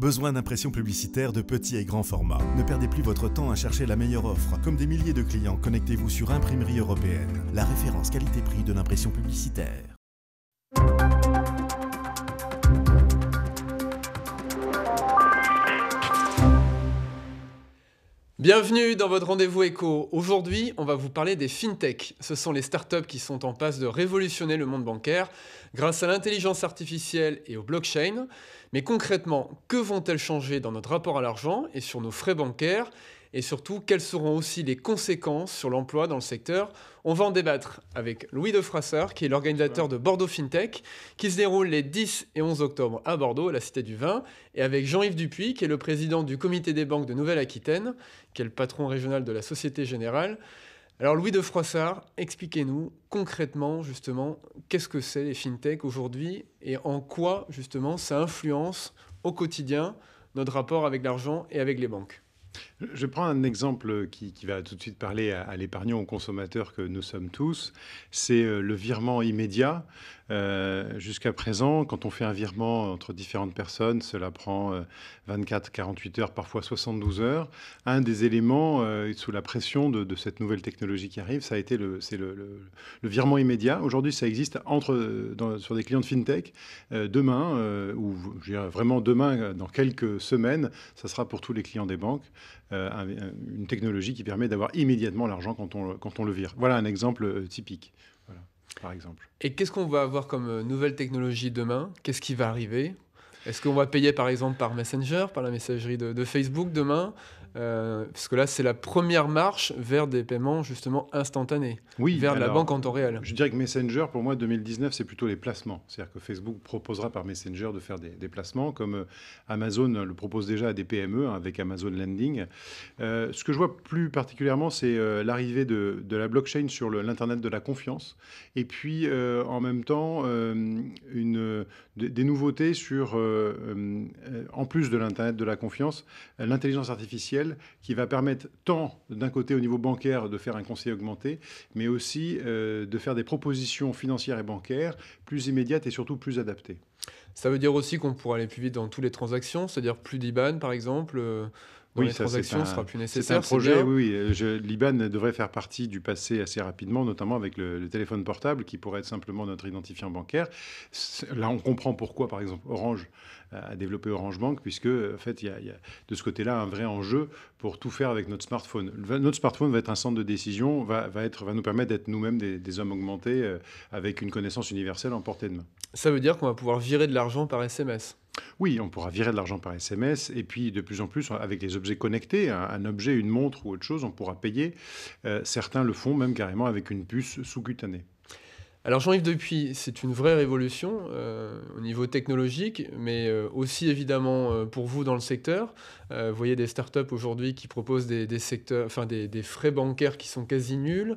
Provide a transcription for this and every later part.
Besoin d'impressions publicitaires de petits et grands formats. Ne perdez plus votre temps à chercher la meilleure offre. Comme des milliers de clients, connectez-vous sur Imprimerie Européenne, la référence qualité-prix de l'impression publicitaire. Bienvenue dans votre rendez-vous éco. Aujourd'hui, on va vous parler des fintech. Ce sont les startups qui sont en passe de révolutionner le monde bancaire grâce à l'intelligence artificielle et au blockchain. Mais concrètement, que vont-elles changer dans notre rapport à l'argent et sur nos frais bancaires et surtout, quelles seront aussi les conséquences sur l'emploi dans le secteur On va en débattre avec Louis de qui est l'organisateur de Bordeaux FinTech, qui se déroule les 10 et 11 octobre à Bordeaux, à la Cité du Vin, et avec Jean-Yves Dupuis, qui est le président du comité des banques de Nouvelle-Aquitaine, qui est le patron régional de la Société Générale. Alors Louis de Froissart, expliquez-nous concrètement justement qu'est-ce que c'est les fintech aujourd'hui et en quoi justement ça influence au quotidien notre rapport avec l'argent et avec les banques. Je prends un exemple qui, va tout de suite parler à, à l'épargnant, aux consommateurs que nous sommes tous. C'est euh, le virement immédiat. Euh, jusqu'à présent, quand on fait un virement entre différentes personnes, cela prend 24, euh, 48 heures, parfois 72 heures. Un des éléments, euh, sous la pression de, cette nouvelle technologie qui arrive, ça a été le, virement immédiat. Aujourd'hui, ça existe sur des clients de fintech. demain, ou vraiment demain, dans quelques semaines, ça sera pour tous les clients des banques, une technologie qui permet d'avoir immédiatement l'argent quand on le vire. Voilà un exemple typique exemple. Et qu'est-ce qu'on va avoir comme euh, nouvelle technologie demain Qu'est-ce qui va arriver Est-ce qu'on va payer par exemple par Messenger, par la messagerie de, de Facebook demain euh, parce que là, c'est la première marche vers des paiements justement instantanés, oui, vers la banque en temps réel. Je dirais que Messenger, pour moi, 2019, c'est plutôt les placements. C'est-à-dire que Facebook proposera par Messenger de faire des, placements, comme euh, Amazon le propose déjà à des PME hein, avec Amazon Lending. Euh, ce que je vois plus particulièrement, c'est l'arrivée de, la blockchain sur l'Internet de la confiance, et puis en même temps, une, des nouveautés sur, en plus de l'Internet de la confiance, l'intelligence artificielle qui va permettre tant d'un côté au niveau bancaire de faire un conseil augmenté, mais aussi euh, de faire des propositions financières et bancaires plus immédiates et surtout plus adaptées. Ça veut dire aussi qu'on pourra aller plus vite dans toutes les transactions, c'est-à-dire plus d'IBAN par exemple. Euh, oui, sera plus nécessaire. C'est un projet, oui. L'IBAN devrait faire partie du passé assez rapidement, notamment avec le, téléphone portable qui pourrait être simplement notre identifiant bancaire. Là, on comprend pourquoi, par exemple, Orange a développé Orange Bank, puisque en fait, il y, a de ce côté-là un vrai enjeu pour tout faire avec notre smartphone. notre smartphone va être un centre de décision, va, être, va nous permettre d'être nous-mêmes des, hommes augmentés euh, avec une connaissance universelle en portée de main. Ça veut dire qu'on va pouvoir virer de l'argent par SMS oui, on pourra virer de l'argent par SMS et puis de plus en plus avec les objets connectés, un, objet, une montre ou autre chose, on pourra payer. Euh, certains le font même carrément avec une puce sous-cutanée. Alors Jean-Yves Depuis, c'est une vraie révolution euh, au niveau technologique, mais euh, aussi évidemment euh, pour vous dans le secteur. vous voyez des startups aujourd'hui qui proposent des, secteurs, des, frais bancaires qui sont quasi nuls,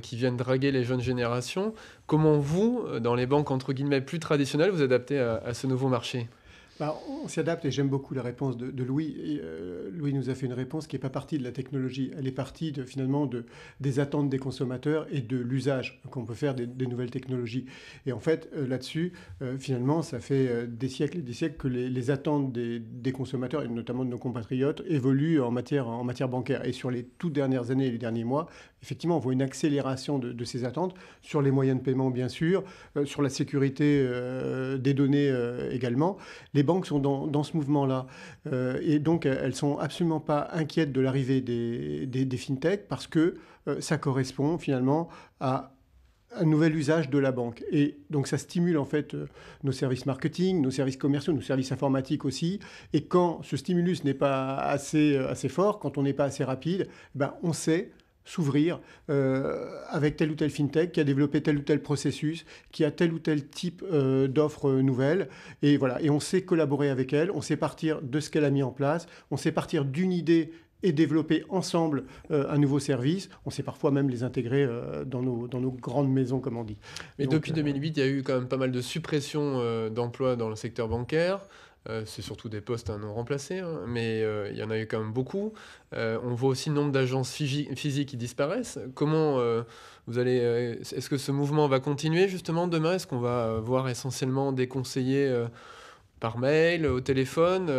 qui viennent draguer les jeunes générations. Comment vous, dans les banques entre guillemets plus traditionnelles, vous adaptez à ce nouveau marché bah, on On adapte et j'aime beaucoup la réponse de, Louis. Euh, Louis nous a fait une réponse qui n'est pas partie de la technologie. Elle est partie finalement de, des attentes des consommateurs et de l'usage qu'on peut faire des, nouvelles technologies. Et en fait, euh, là-dessus, euh, finalement, ça fait des siècles et des siècles que les, attentes des, consommateurs et notamment de nos compatriotes évoluent en matière, en matière bancaire. Et sur les toutes dernières années et les derniers mois, effectivement, on voit une accélération de, ces attentes sur les moyens de paiement, bien sûr, sur la sécurité des données également. Les banques sont dans, ce mouvement-là. Euh, et donc, elles ne sont absolument pas inquiètes de l'arrivée des, des, fintechs parce que euh, ça correspond finalement à un nouvel usage de la banque. Et donc ça stimule en fait euh, nos services marketing, nos services commerciaux, nos services informatiques aussi. Et quand ce stimulus n'est pas assez, assez fort, quand on n'est pas assez rapide, eh ben on sait s'ouvrir euh, avec telle ou telle fintech qui a développé tel ou tel processus, qui a tel ou tel type d'offre euh, d'offres euh, nouvelles. Et voilà, et on sait collaborer avec elle, on sait partir de ce qu'elle a mis en place, on sait partir d'une idée et développer ensemble un nouveau service. On sait parfois même les intégrer dans, nos, dans nos grandes maisons, comme on dit. Mais depuis 2008, il y a eu quand même pas mal de suppressions d'emplois dans le secteur bancaire. Euh, c'est surtout des postes à non remplacer, hein, mais euh, il y en a eu quand même beaucoup. Euh, on voit aussi le nombre d'agences physiques qui disparaissent. Comment vous allez. Est-ce que ce mouvement va continuer justement demain Est-ce qu'on va voir essentiellement des conseillers par mail, au téléphone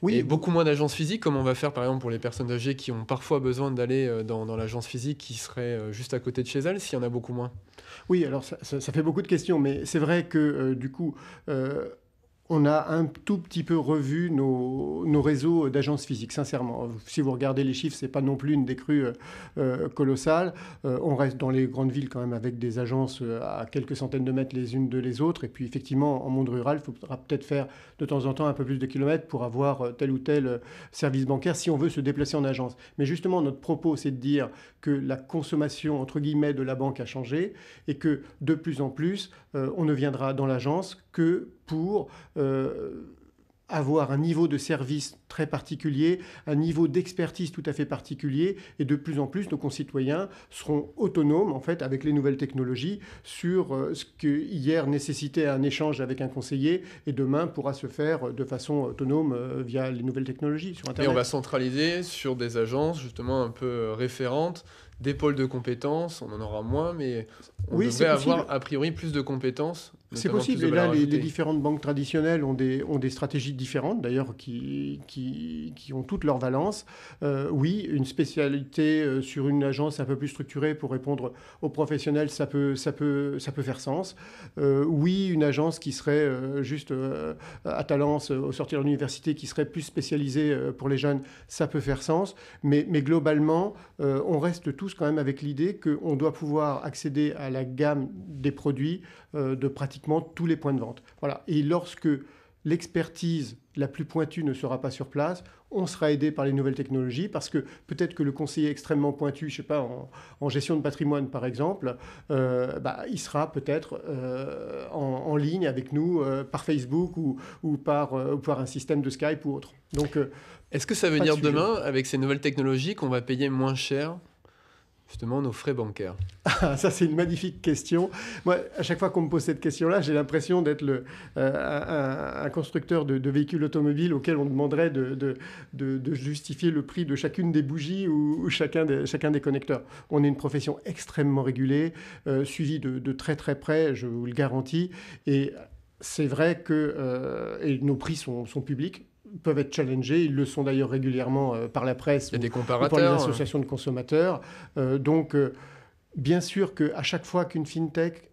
oui, et beaucoup moins d'agences physiques, comme on va faire par exemple pour les personnes âgées qui ont parfois besoin d'aller dans, dans l'agence physique qui serait juste à côté de chez elles, s'il y en a beaucoup moins. Oui, alors ça, ça, fait beaucoup de questions, mais c'est vrai que du coup, on a un tout petit peu revu nos, réseaux d'agences physiques, sincèrement. Si vous regardez les chiffres, ce n'est pas non plus une décrue euh, euh, colossale. Euh, on reste dans les grandes villes quand même avec des agences à quelques centaines de mètres les unes de les autres. Et puis effectivement, en monde rural, il faudra peut-être faire de temps en temps un peu plus de kilomètres pour avoir tel ou tel service bancaire si on veut se déplacer en agence. Mais justement, notre propos, c'est de dire que la consommation, entre guillemets, de la banque a changé et que de plus en plus, on ne viendra dans l'agence que pour euh, avoir un niveau de service très particulier, un niveau d'expertise tout à fait particulier, et de plus en plus nos concitoyens seront autonomes en fait avec les nouvelles technologies sur euh, ce que hier nécessitait un échange avec un conseiller et demain pourra se faire de façon autonome euh, via les nouvelles technologies sur Internet. Et on va centraliser sur des agences justement un peu référentes des pôles de compétences, on en aura moins, mais on oui, devrait avoir a priori plus de compétences c'est possible. Et là, les, différentes banques traditionnelles ont des, ont des stratégies différentes, d'ailleurs, qui, qui, qui, ont toutes leur valence. Euh, oui, une spécialité euh, sur une agence un peu plus structurée pour répondre aux professionnels, ça peut, ça peut, ça peut faire sens. Euh, oui, une agence qui serait juste à Talence, au sortir de l'université, qui serait plus spécialisée pour les jeunes, ça peut faire sens. Mais, mais globalement, on reste tous quand même avec l'idée qu'on doit pouvoir accéder à la gamme des produits de pratique tous les points de vente. Voilà. Et lorsque l'expertise la plus pointue ne sera pas sur place, on sera aidé par les nouvelles technologies parce que peut-être que le conseiller extrêmement pointu, je ne sais pas, en, gestion de patrimoine par exemple, euh, bah, il sera peut-être euh, en, ligne avec nous euh, par Facebook ou, par, ou par un système de Skype ou autre. Donc, est-ce que ça veut dire demain, avec ces nouvelles technologies, qu'on va payer moins cher justement nos frais bancaires ah, Ça, c'est une magnifique question. Moi, à chaque fois qu'on me pose cette question-là, j'ai l'impression d'être euh, un, constructeur de, véhicules automobiles auquel on demanderait de, de, de, justifier le prix de chacune des bougies ou, chacun, des, chacun des connecteurs. On est une profession extrêmement régulée, euh, suivie de très très près, je vous le garantis. Et c'est vrai que euh, nos prix sont, sont, publics peuvent être challengés. Ils le sont d'ailleurs régulièrement euh, par la presse ou, par les hein. associations de consommateurs. Euh, donc, euh, bien sûr qu'à chaque fois qu'une fintech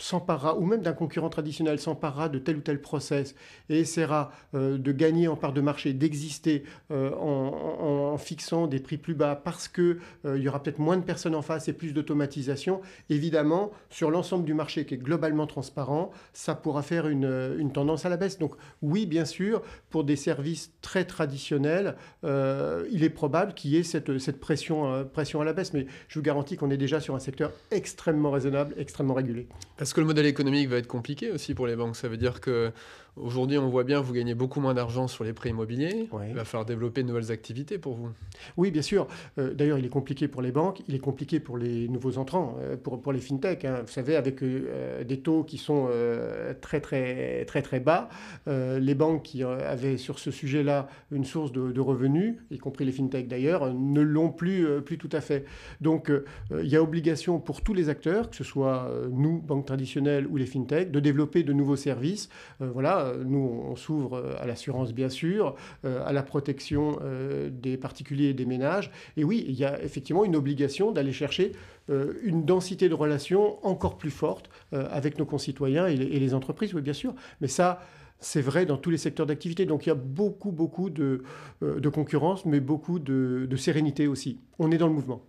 s'emparera ou même d'un concurrent traditionnel s'emparera de tel ou tel process et essaiera euh, de gagner en part de marché, d'exister euh, en, fixant des prix plus bas parce qu'il euh, il y aura peut-être moins de personnes en face et plus d'automatisation, évidemment, sur l'ensemble du marché qui est globalement transparent, ça pourra faire une, tendance à la baisse. Donc oui, bien sûr, pour des services très traditionnels, il est probable qu'il y ait cette, pression, à la baisse, mais je vous garantis qu'on est déjà sur un secteur extrêmement raisonnable, extrêmement régulé. Est-ce que le modèle économique va être compliqué aussi pour les banques. Ça veut dire que aujourd'hui, on voit bien, vous gagnez beaucoup moins d'argent sur les prêts immobiliers. Il va falloir développer de nouvelles activités pour vous. Oui, bien sûr. Euh, d'ailleurs, il est compliqué pour les banques, il est compliqué pour les nouveaux entrants, euh, pour, pour les fintechs. Hein. Vous savez, avec euh, des taux qui sont très, très, très, très bas, les banques qui avaient sur ce sujet-là une source de, revenus, y compris les fintechs d'ailleurs, ne l'ont plus, plus tout à fait. Donc, il y a obligation pour tous les acteurs, que ce soit nous, banques traditionnelles, traditionnels ou les fintechs, de développer de nouveaux services. Euh, voilà, nous, on s'ouvre euh, à l'assurance, bien sûr, euh, à la protection des particuliers et des ménages. Et oui, il y a effectivement une obligation d'aller chercher une densité de relations encore plus forte avec nos concitoyens et les, entreprises, oui, bien sûr. Mais ça, c'est vrai dans tous les secteurs d'activité. Donc il y a beaucoup, beaucoup de, concurrence, mais beaucoup de sérénité aussi. On est dans le mouvement.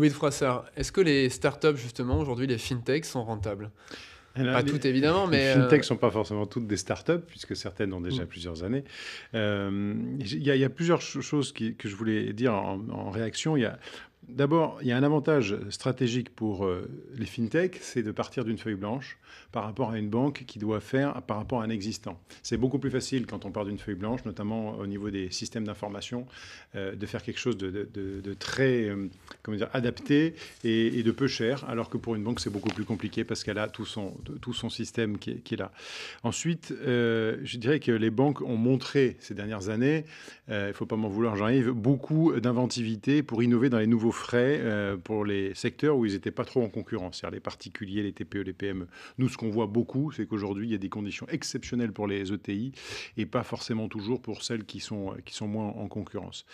Louis de Froissart, est-ce que les startups, justement, aujourd'hui, les fintechs, sont rentables eh ben, pas toutes évidemment, mais. Les euh, fintechs ne sont pas forcément toutes des startups, puisque certaines ont déjà mm. plusieurs années. Euh, il y, a plusieurs choses que je voulais dire en, en réaction. Il y a D'abord, il y a un avantage stratégique pour euh, les fintechs, c'est de partir d'une feuille blanche par rapport à une banque qui doit faire par rapport à un existant. C'est beaucoup plus facile quand on part d'une feuille blanche, notamment au niveau des systèmes d'information, euh, de faire quelque chose de, très euh, comment dire, adapté et, de peu cher, alors que pour une banque, c'est beaucoup plus compliqué parce qu'elle a tout son, tout son système qui est, là. Ensuite, je dirais que les banques ont montré ces dernières années, il ne faut pas m'en vouloir, Jean-Yves, beaucoup d'inventivité pour innover dans les nouveaux frais euh, pour les secteurs où ils n'étaient pas trop en concurrence, c'est-à-dire les particuliers, les TPE, les PME. Nous, ce qu'on voit beaucoup, c'est qu'aujourd'hui, il y a des conditions exceptionnelles pour les ETI et pas forcément toujours pour celles qui sont, qui sont moins en concurrence.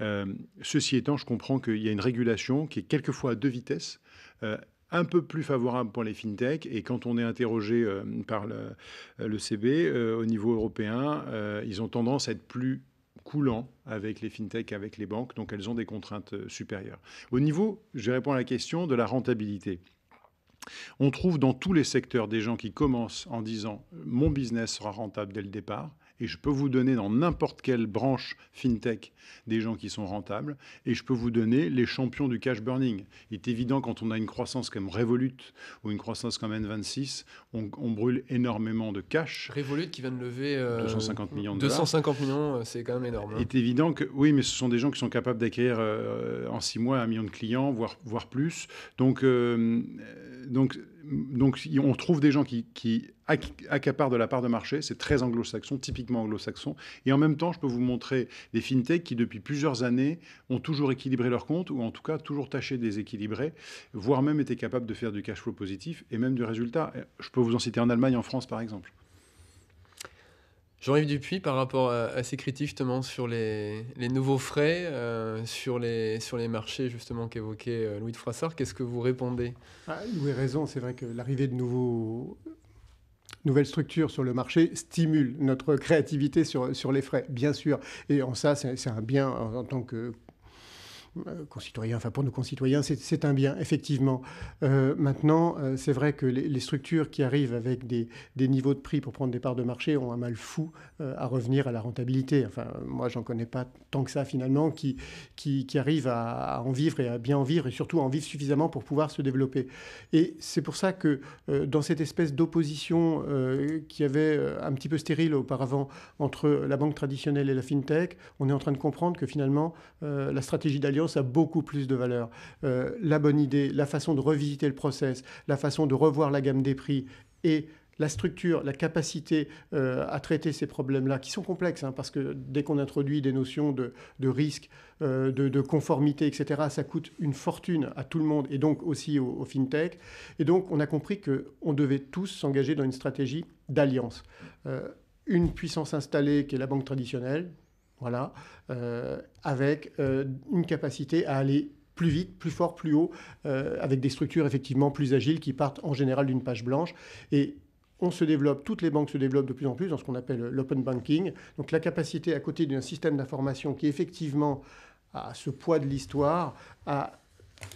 Euh, ceci étant, je comprends qu'il y a une régulation qui est quelquefois à deux vitesses. Euh, un peu plus favorable pour les fintech Et quand on est interrogé par le, CB au niveau européen, ils ont tendance à être plus coulant avec les fintechs, avec les banques, donc elles ont des contraintes euh, supérieures. Au niveau, je réponds à la question de la rentabilité. On trouve dans tous les secteurs des gens qui commencent en disant euh, mon business sera rentable dès le départ. Et je peux vous donner dans n'importe quelle branche fintech des gens qui sont rentables. Et je peux vous donner les champions du cash burning. Il est évident quand on a une croissance comme Revolut ou une croissance comme N26, on, brûle énormément de cash. Revolut qui vient de lever 250 euh, millions de 250 millions, euh, c'est quand même énorme. Hein. Il est évident que oui, mais ce sont des gens qui sont capables d'acquérir euh, en six mois un million de clients, voire, voire plus. Donc, donc donc on trouve des gens qui, accaparent de la part de marché, c'est très anglo-saxon, typiquement anglo-saxon. Et en même temps, je peux vous montrer des fintechs qui, depuis plusieurs années, ont toujours équilibré leurs comptes, ou en tout cas toujours tâché de les équilibrer, voire même étaient capables de faire du cash flow positif et même du résultat. Je peux vous en citer en Allemagne, en France, par exemple. Jean-Yves Dupuis, par rapport à, ces critiques justement sur les, nouveaux frais, euh, sur, les, sur les marchés justement qu'évoquait euh, Louis de Froissart, qu'est-ce que vous répondez Louis ah, a raison, c'est vrai que l'arrivée de nouveaux, nouvelles structures sur le marché stimule notre créativité sur, sur les frais, bien sûr. Et en ça, c'est un bien en tant que euh, concitoyens, enfin pour nos concitoyens, c'est un bien, effectivement. Euh, maintenant, euh, c'est vrai que les, structures qui arrivent avec des, des, niveaux de prix pour prendre des parts de marché ont un mal fou à revenir à la rentabilité. Enfin, moi, j'en connais pas tant que ça, finalement, qui, qui, qui arrivent à, en vivre et à bien en vivre, et surtout en vivre suffisamment pour pouvoir se développer. Et c'est pour ça que dans cette espèce d'opposition qui avait un petit peu stérile auparavant entre la banque traditionnelle et la fintech, on est en train de comprendre que finalement, la stratégie d'alliance ça a beaucoup plus de valeur. Euh, la bonne idée, la façon de revisiter le process, la façon de revoir la gamme des prix et la structure, la capacité euh, à traiter ces problèmes-là, qui sont complexes, hein, parce que dès qu'on introduit des notions de, risque, euh, de, conformité, etc., ça coûte une fortune à tout le monde et donc aussi aux au fintech. Et donc, on a compris qu'on devait tous s'engager dans une stratégie d'alliance. une puissance installée qui est la banque traditionnelle, voilà, euh, avec euh, une capacité à aller plus vite, plus fort, plus haut, euh, avec des structures effectivement plus agiles qui partent en général d'une page blanche. Et on se développe, toutes les banques se développent de plus en plus dans ce qu'on appelle l'open banking. Donc la capacité à côté d'un système d'information qui effectivement a ce poids de l'histoire, à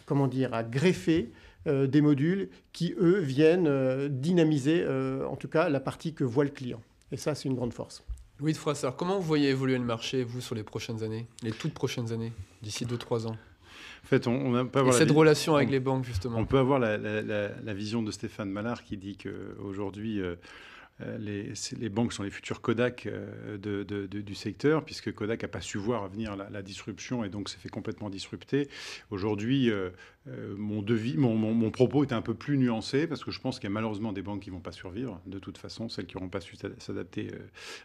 comment dire, à greffer des modules qui eux viennent dynamiser en tout cas la partie que voit le client. Et ça c'est une grande force. Louis de Froissard, comment vous voyez évoluer le marché, vous, sur les prochaines années, les toutes prochaines années, d'ici 2-3 ans en fait, on, on peut cette relation avec les banques, justement. On peut avoir la, vision de Stéphane Malard qui dit qu'aujourd'hui, euh, euh, les, banques sont les futurs Kodak euh, du secteur, puisque Kodak n'a pas su voir venir la, disruption et donc s'est fait complètement disrupter. Aujourd'hui, euh, mon, mon, propos est un peu plus nuancé, parce que je pense qu'il y a malheureusement des banques qui ne vont pas survivre, de toute façon, celles qui n'auront pas su s'adapter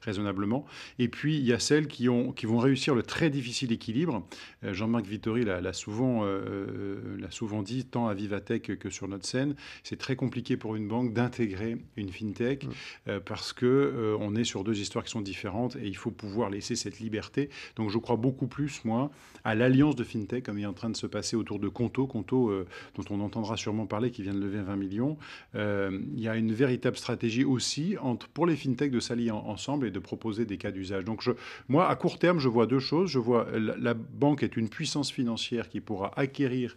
raisonnablement. Et puis, il y a celles qui, ont, qui vont réussir le très difficile équilibre. Jean-Marc Vittori l'a souvent, souvent dit, tant à Vivatech que sur notre scène, c'est très compliqué pour une banque d'intégrer une fintech. Mmh. Euh, parce que euh, on est sur deux histoires qui sont différentes et il faut pouvoir laisser cette liberté. Donc je crois beaucoup plus, moi, à l'alliance de FinTech comme il est en train de se passer autour de Conto, Conto euh, dont on entendra sûrement parler, qui vient de lever 20 millions. il y a une véritable stratégie aussi entre, pour les FinTech de s'allier ensemble et de proposer des cas d'usage. Donc je, moi, à court terme, je vois deux choses. Je vois la, la banque est une puissance financière qui pourra acquérir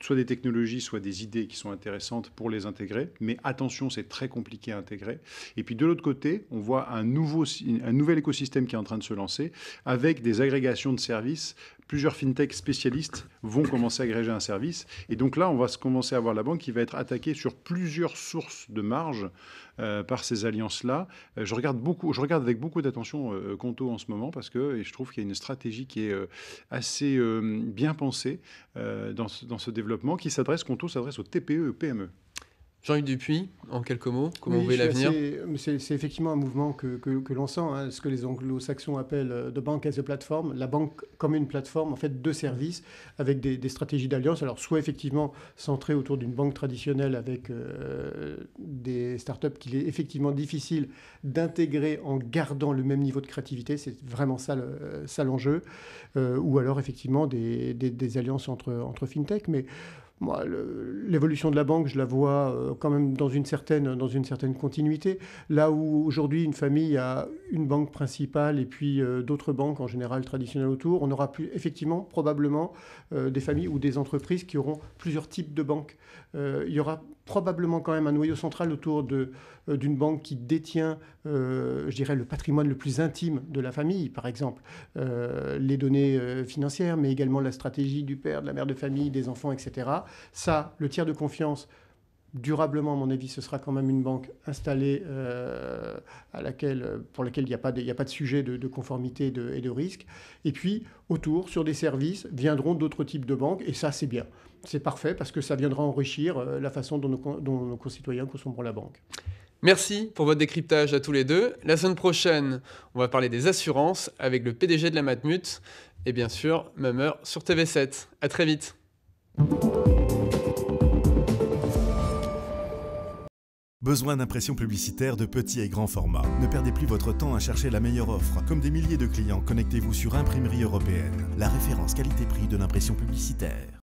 soit des technologies, soit des idées qui sont intéressantes pour les intégrer. Mais attention, c'est très compliqué à intégrer. Et puis de l'autre côté, on voit un, nouveau, un nouvel écosystème qui est en train de se lancer avec des agrégations de services plusieurs fintechs spécialistes vont commencer à agréger un service. Et donc là, on va se commencer à avoir la banque qui va être attaquée sur plusieurs sources de marge euh, par ces alliances-là. Euh, je, regarde beaucoup, je regarde avec beaucoup d'attention euh, Conto en ce moment parce que je trouve qu'il y a une stratégie qui est assez bien pensée dans ce, développement qui s'adresse, Conto s'adresse aux TPE PME. Jean-Yves Dupuis, en quelques mots, comment vous voyez l'avenir euh, C'est effectivement un mouvement que, l'on sent, hein. ce que les anglo-saxons appellent de euh, bank as a platform, la banque comme une plateforme, en fait, de services, avec des, stratégies d'alliance. Alors, soit effectivement centré autour d'une banque traditionnelle avec euh, des startups qu'il est effectivement difficile d'intégrer en gardant le même niveau de créativité, c'est vraiment ça l'enjeu, ou alors effectivement des, alliances entre, entre fintech, mais moi, l'évolution de la banque, je la vois euh, quand même dans une certaine, dans une certaine continuité. Là où aujourd'hui une famille a une banque principale et puis euh, d'autres banques en général traditionnelles autour, on aura effectivement probablement euh, des familles ou des entreprises qui auront plusieurs types de banques. il y aura probablement quand même un noyau central autour d'une banque qui détient, je dirais, le patrimoine le plus intime de la famille, par exemple, les données financières, mais également la stratégie du père, de la mère de famille, des enfants, etc. Ça, le tiers de confiance, durablement, à mon avis, ce sera quand même une banque installée euh, à laquelle, euh, pour laquelle il n'y a, pas de, sujet de, conformité et de, risque. Et puis, autour, sur des services, viendront d'autres types de banques, et ça, c'est bien. C'est parfait parce que ça viendra enrichir euh, la façon dont nos, concitoyens consomment la banque. Merci pour votre décryptage à tous les deux. La semaine prochaine, on va parler des assurances avec le PDG de la Matmut et bien sûr, Mummer sur TV7. À très vite. Besoin d'impressions publicitaires de petits et grands formats. Ne perdez plus votre temps à chercher la meilleure offre. Comme des milliers de clients, connectez-vous sur Imprimerie Européenne, la référence qualité-prix de l'impression publicitaire.